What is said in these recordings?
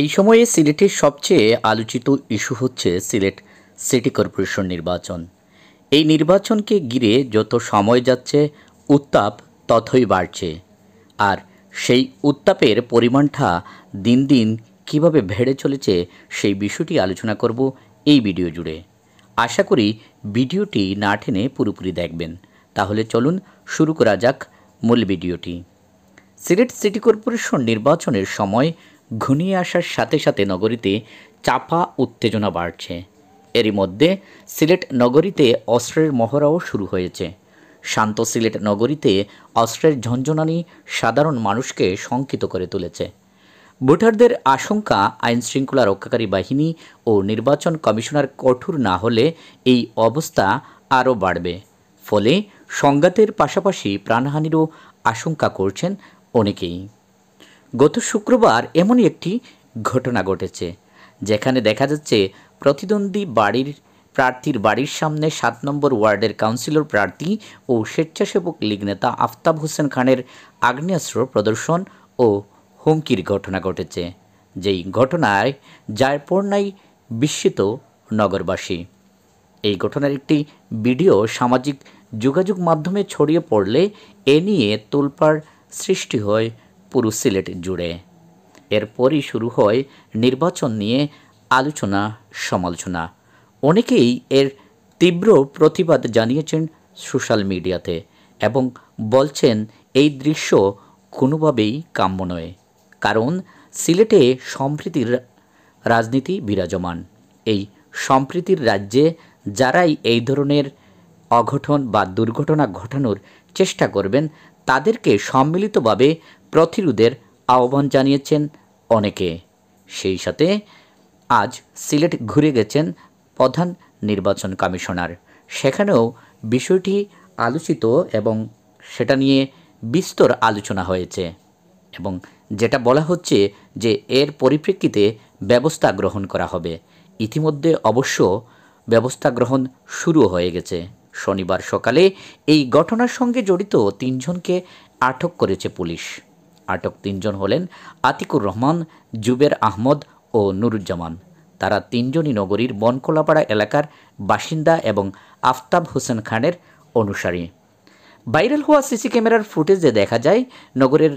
এই সময়ে সিলেটের সবচেয়ে আলোচিত ইস্যু হচ্ছে সিলেট সিটি কর্পোরেশন নির্বাচন এই নির্বাচনকে ঘিরে যত সময় যাচ্ছে উত্তাপ ততই বাড়ছে আর সেই উত্তাপের পরিমাণটা দিন দিন কীভাবে ভেড়ে চলেছে সেই বিষয়টি আলোচনা করব এই ভিডিও জুড়ে আশা করি ভিডিওটি না টেনে পুরোপুরি দেখবেন তাহলে চলুন শুরু করা যাক মূল ভিডিওটি সিলেট সিটি কর্পোরেশন নির্বাচনের সময় ঘনিয়ে আসার সাথে সাথে নগরীতে চাপা উত্তেজনা বাড়ছে এরই মধ্যে সিলেট নগরীতে অস্ত্রের মহড়াও শুরু হয়েছে শান্ত সিলেট নগরীতে অস্ত্রের ঝঞ্ঝনানি সাধারণ মানুষকে শঙ্কিত করে তুলেছে ভোটারদের আশঙ্কা আইনশৃঙ্খলা রক্ষাকারী বাহিনী ও নির্বাচন কমিশনার কঠোর না হলে এই অবস্থা আরও বাড়বে ফলে সংঘাতের পাশাপাশি প্রাণহানিরও আশঙ্কা করছেন অনেকেই গত শুক্রবার এমনই একটি ঘটনা ঘটেছে যেখানে দেখা যাচ্ছে প্রতিদ্বন্দ্বী বাড়ির প্রার্থীর বাড়ির সামনে সাত নম্বর ওয়ার্ডের কাউন্সিলর প্রার্থী ও স্বেচ্ছাসেবক লীগ নেতা আফতাব হোসেন খানের আগ্নেয়াস্ত্র প্রদর্শন ও হুমকির ঘটনা ঘটেছে যেই ঘটনায় জায়পর্ণাই বিস্মিত নগরবাসী এই ঘটনার একটি ভিডিও সামাজিক যোগাযোগ মাধ্যমে ছড়িয়ে পড়লে এ নিয়ে তোলপাড় সৃষ্টি হয় পুরো সিলেট জুড়ে এরপরই শুরু হয় নির্বাচন নিয়ে আলোচনা সমালোচনা অনেকেই এর তীব্র প্রতিবাদ জানিয়েছেন সোশ্যাল মিডিয়াতে এবং বলছেন এই দৃশ্য কোনোভাবেই কাম্য নয় কারণ সিলেটে সম্প্রীতির রাজনীতি বিরাজমান এই সম্প্রীতির রাজ্যে যারাই এই ধরনের অঘটন বা দুর্ঘটনা ঘটানোর চেষ্টা করবেন তাদেরকে সম্মিলিতভাবে প্রতিরোধের আহ্বান জানিয়েছেন অনেকে সেই সাথে আজ সিলেট ঘুরে গেছেন প্রধান নির্বাচন কমিশনার সেখানেও বিষয়টি আলোচিত এবং সেটা নিয়ে বিস্তর আলোচনা হয়েছে এবং যেটা বলা হচ্ছে যে এর পরিপ্রেক্ষিতে ব্যবস্থা গ্রহণ করা হবে ইতিমধ্যে অবশ্য ব্যবস্থা গ্রহণ শুরু হয়ে গেছে শনিবার সকালে এই ঘটনার সঙ্গে জড়িত তিনজনকে আটক করেছে পুলিশ আটক তিনজন হলেন আতিকুর রহমান জুবের আহমদ ও নুরুজ্জামান তারা তিনজনই নগরীর বনকোলাপাড়া এলাকার বাসিন্দা এবং আফতাব হোসেন খানের অনুসারী ভাইরাল হওয়া সিসি ক্যামেরার ফুটেজে দেখা যায় নগরের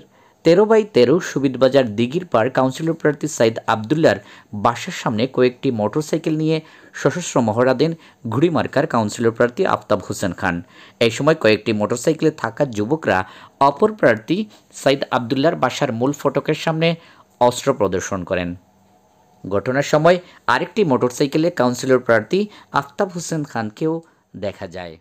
তেরো বাই তেরো সুবিদবাজার দিঘির পার কাউন্সিলর প্রার্থী সাইদ আবদুল্লার বাসার সামনে কয়েকটি মোটরসাইকেল নিয়ে সশস্ত্র মহড়া দেন ঘুড়ি মার্কার কাউন্সিলর প্রার্থী আফতাব হোসেন খান এই সময় কয়েকটি মোটরসাইকেলে থাকা যুবকরা অপর প্রার্থী সাইদ আবদুল্লার বাসার মূল ফটকের সামনে অস্ত্র প্রদর্শন করেন ঘটনার সময় আরেকটি মোটরসাইকেলে কাউন্সিলর প্রার্থী আফতাব হোসেন খানকেও দেখা যায়